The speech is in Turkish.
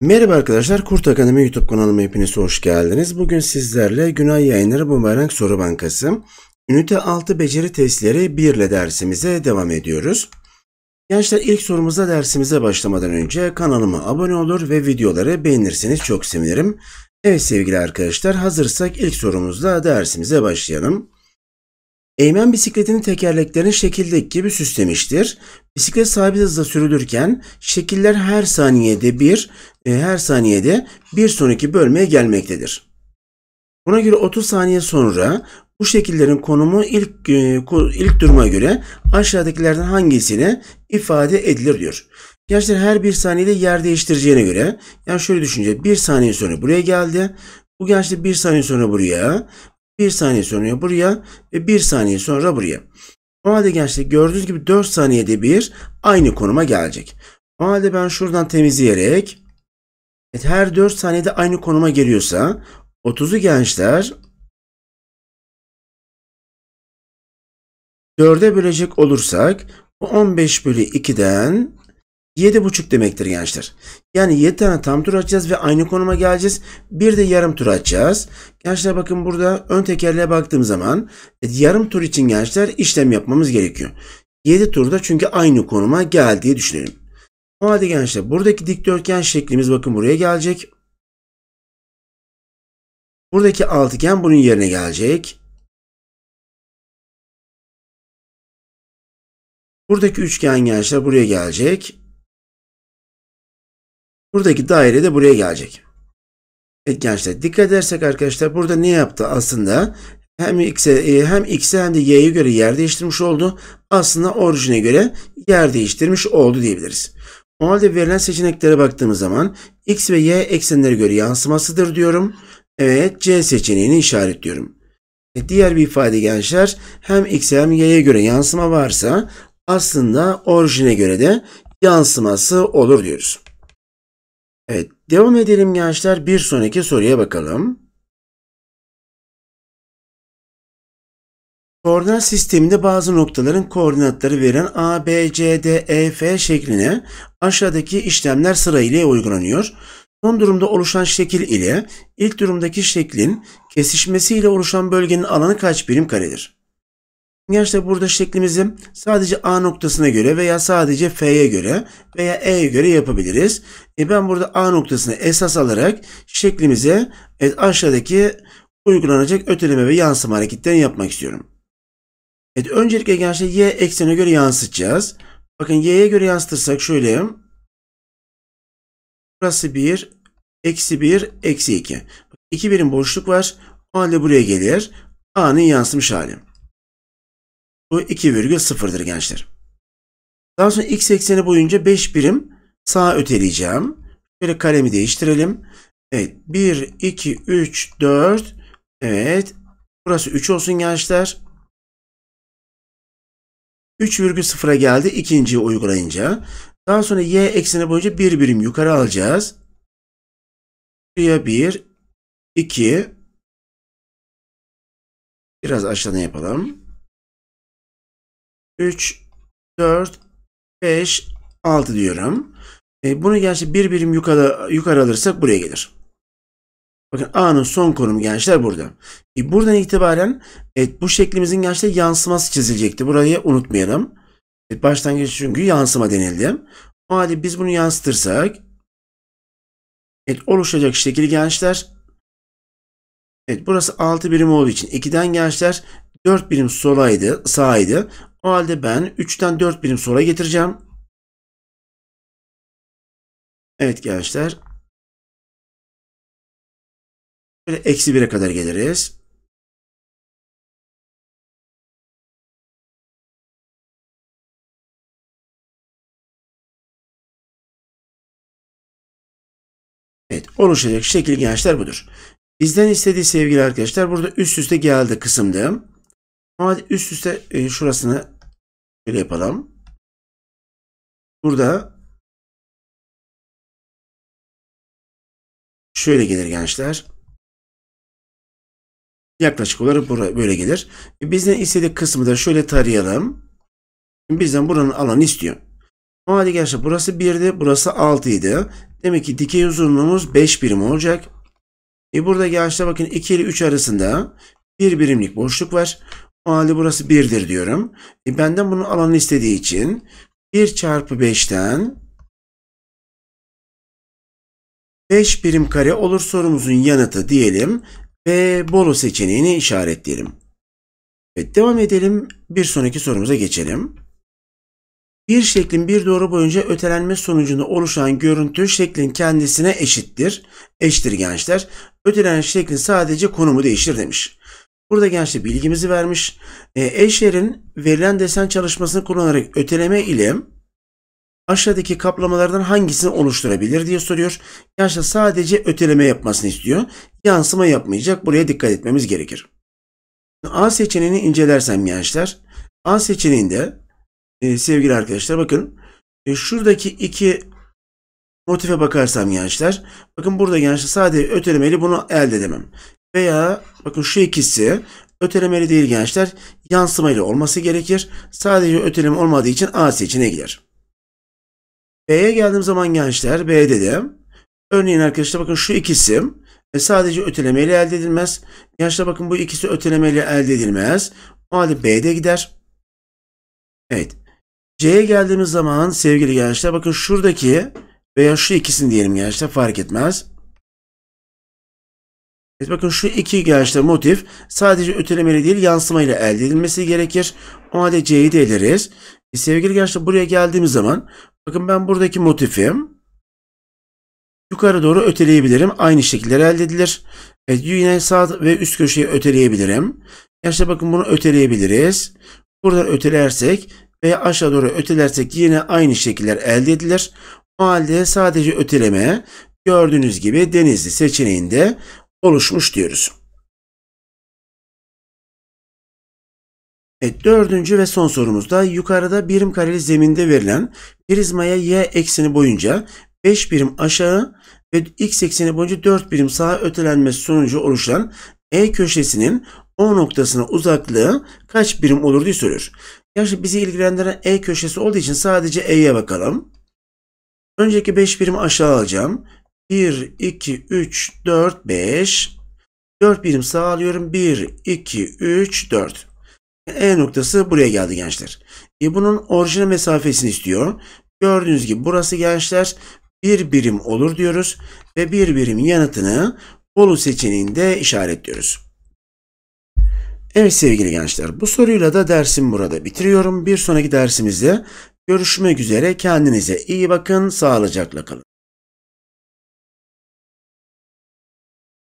Merhaba arkadaşlar, Kurt Akademi YouTube kanalıma hepiniz hoş geldiniz. Bugün sizlerle Günay Yayınları Bumerang Soru Bankası Ünite 6 Beceri Testleri 1 ile dersimize devam ediyoruz. Gençler ilk sorumuzda dersimize başlamadan önce kanalıma abone olur ve videoları beğenirseniz çok sevinirim. Evet sevgili arkadaşlar hazırsak ilk sorumuzla dersimize başlayalım. Eymen bisikletinin tekerleklerini şekildeki gibi süslemiştir. Bisiklet sabit hızla sürülürken şekiller her saniyede bir, e, her saniyede bir sonraki bölmeye gelmektedir. Buna göre 30 saniye sonra bu şekillerin konumu ilk e, ilk duruma göre aşağıdakilerden hangisine ifade edilir diyor. Gerçekten her bir saniyede yer değiştireceğine göre yani şöyle düşünce bir saniye sonra buraya geldi. Bu gençte bir saniye sonra buraya, 1 saniye sonra buraya ve 1 saniye sonra buraya. O halde gençler gördüğünüz gibi 4 saniyede bir aynı konuma gelecek. O halde ben şuradan temizleyerek evet, her 4 saniyede aynı konuma geliyorsa 30'u gençler 4'e bölecek olursak bu 15 bölü 2'den 7,5 demektir gençler. Yani 7 tane tam tur atacağız ve aynı konuma geleceğiz. Bir de yarım tur atacağız. Gençler bakın burada ön tekerleğe baktığım zaman e, yarım tur için gençler işlem yapmamız gerekiyor. 7 turda çünkü aynı konuma geldiği düşünelim. O halde gençler buradaki dikdörtgen şeklimiz bakın buraya gelecek. Buradaki altıgen bunun yerine gelecek. Buradaki üçgen gençler buraya gelecek. Buradaki daire de buraya gelecek. Evet gençler dikkat edersek arkadaşlar burada ne yaptı aslında? Hem x'e e, hem x'e hem de y'ye göre yer değiştirmiş oldu. Aslında orijine göre yer değiştirmiş oldu diyebiliriz. O halde verilen seçeneklere baktığımız zaman x ve y eksenlere göre yansımasıdır diyorum. Evet C seçeneğini işaretliyorum. E, diğer bir ifade gençler hem x hem y'ye göre yansıma varsa aslında orijine göre de yansıması olur diyoruz. Devam edelim gençler. Bir sonraki soruya bakalım. Koordinat sisteminde bazı noktaların koordinatları veren A, B, C, D, E, F şekline aşağıdaki işlemler sırayla uygulanıyor. Son durumda oluşan şekil ile ilk durumdaki şeklin kesişmesiyle oluşan bölgenin alanı kaç birim karedir? Gençler burada şeklimizi sadece A noktasına göre veya sadece F'ye göre veya E'ye göre yapabiliriz. E ben burada A noktasını esas alarak şeklimize evet, aşağıdaki uygulanacak öteleme ve yansıma hareketlerini yapmak istiyorum. Evet, öncelikle gençler Y eksenine göre yansıtacağız. Bakın Y'ye göre yansıtırsak şöyle. Burası 1, eksi 1, eksi 2. 2 birim boşluk var. O halde buraya gelir. A'nın yansımış hali. Bu 2,0'dır gençler. Daha sonra x ekseni boyunca 5 birim sağa öteleyeceğim. Şöyle kalemi değiştirelim. Evet 1, 2, 3, 4. Evet. Burası 3 olsun gençler. 3,0'a geldi ikinciyi uygulayınca. Daha sonra y ekseni boyunca 1 bir birim yukarı alacağız. Şuraya 1, 2. Biraz aşağıdan yapalım. 3, 4, 5, 6 diyorum. E, bunu gerçi bir birim yukarı, yukarı alırsak buraya gelir. Bakın A'nın son konumu gençler burada. E, buradan itibaren evet, bu şeklimizin gençler yansıması çizilecekti. Burayı unutmayalım. Evet, başlangıç çünkü yansıma denildi. O halde biz bunu yansıtırsak evet, oluşacak şekil gençler Evet burası 6 birim olduğu için 2'den gençler 4 birim solaydı, sağydı. O halde ben 3'ten 4 birim sonra getireceğim. Evet gençler. Böyle eksi 1'e kadar geliriz. Evet oluşacak şekil gençler budur. Bizden istediği sevgili arkadaşlar burada üst üste geldi kısımda. Ama üst üste e, şurasını Şöyle yapalım. Burada şöyle gelir gençler. Yaklaşık olarak buraya böyle gelir. E, bizden istediği kısmı da şöyle tarayalım. bizden buranın alanı istiyor. Normalde gençler burası 1'di, burası 6 Demek ki dikey uzunluğumuz 5 birim olacak. E burada gençler bakın 2 ile 3 arasında bir birimlik boşluk var. O halde burası 1'dir diyorum. E benden bunun alanı istediği için 1 çarpı 5'ten 5 birim kare olur sorumuzun yanıtı diyelim ve Bolu seçeneğini işaretleyelim. Evet devam edelim. Bir sonraki sorumuza geçelim. Bir şeklin bir doğru boyunca ötelenme sonucunda oluşan görüntü şeklin kendisine eşittir. Eşittir gençler. Ötelenen şeklin sadece konumu değiştir demiş. Burada gençlik bilgimizi vermiş. E, Eşer'in verilen desen çalışmasını kullanarak öteleme ile aşağıdaki kaplamalardan hangisini oluşturabilir diye soruyor. Gençler sadece öteleme yapmasını istiyor. Yansıma yapmayacak. Buraya dikkat etmemiz gerekir. A seçeneğini incelersem gençler. A seçeneğinde e, sevgili arkadaşlar bakın e, şuradaki iki motife bakarsam gençler bakın burada gençler sadece ötelemeyle bunu elde edemem. Veya Bakın şu ikisi ötelemeli değil gençler. Yansımayla olması gerekir. Sadece öteleme olmadığı için A seçeneğe gider. B'ye geldiğim zaman gençler B dedim. Örneğin arkadaşlar bakın şu ikisi e, sadece ötelemeyle elde edilmez. Gençler bakın bu ikisi ötelemeyle elde edilmez. O halde B'de gider. Evet. C'ye geldiğimiz zaman sevgili gençler bakın şuradaki veya şu ikisini diyelim gençler fark etmez. Evet, bakın şu iki gençte motif sadece ötelemeli değil yansımayla elde edilmesi gerekir. O halde C'yi de eleriz. E, sevgili gençler buraya geldiğimiz zaman bakın ben buradaki motifim yukarı doğru öteleyebilirim. Aynı şekiller elde edilir. Evet, yine sağ ve üst köşeyi öteleyebilirim. Gençler bakın bunu öteleyebiliriz. Buradan ötelersek veya aşağı doğru ötelersek yine aynı şekiller elde edilir. O halde sadece öteleme gördüğünüz gibi Denizli seçeneğinde oluşmuş diyoruz. Evet, dördüncü ve son sorumuzda yukarıda birim kareli zeminde verilen prizmaya y ekseni boyunca 5 birim aşağı ve x ekseni boyunca 4 birim sağa ötelenmesi sonucu oluşan E köşesinin O noktasına uzaklığı kaç birim olur diye soruyor. Yani bizi ilgilendiren E köşesi olduğu için sadece E'ye bakalım. Önceki 5 birim aşağı alacağım. 1, 2, 3, 4, 5. 4 birim sağlıyorum. 1, 2, 3, 4. E noktası buraya geldi gençler. E bunun orijinal mesafesini istiyor. Gördüğünüz gibi burası gençler bir birim olur diyoruz. Ve bir birim yanıtını Bolu seçeneğinde işaretliyoruz. Evet sevgili gençler bu soruyla da dersim burada bitiriyorum. Bir sonraki dersimizde görüşmek üzere. Kendinize iyi bakın. Sağlıcakla kalın.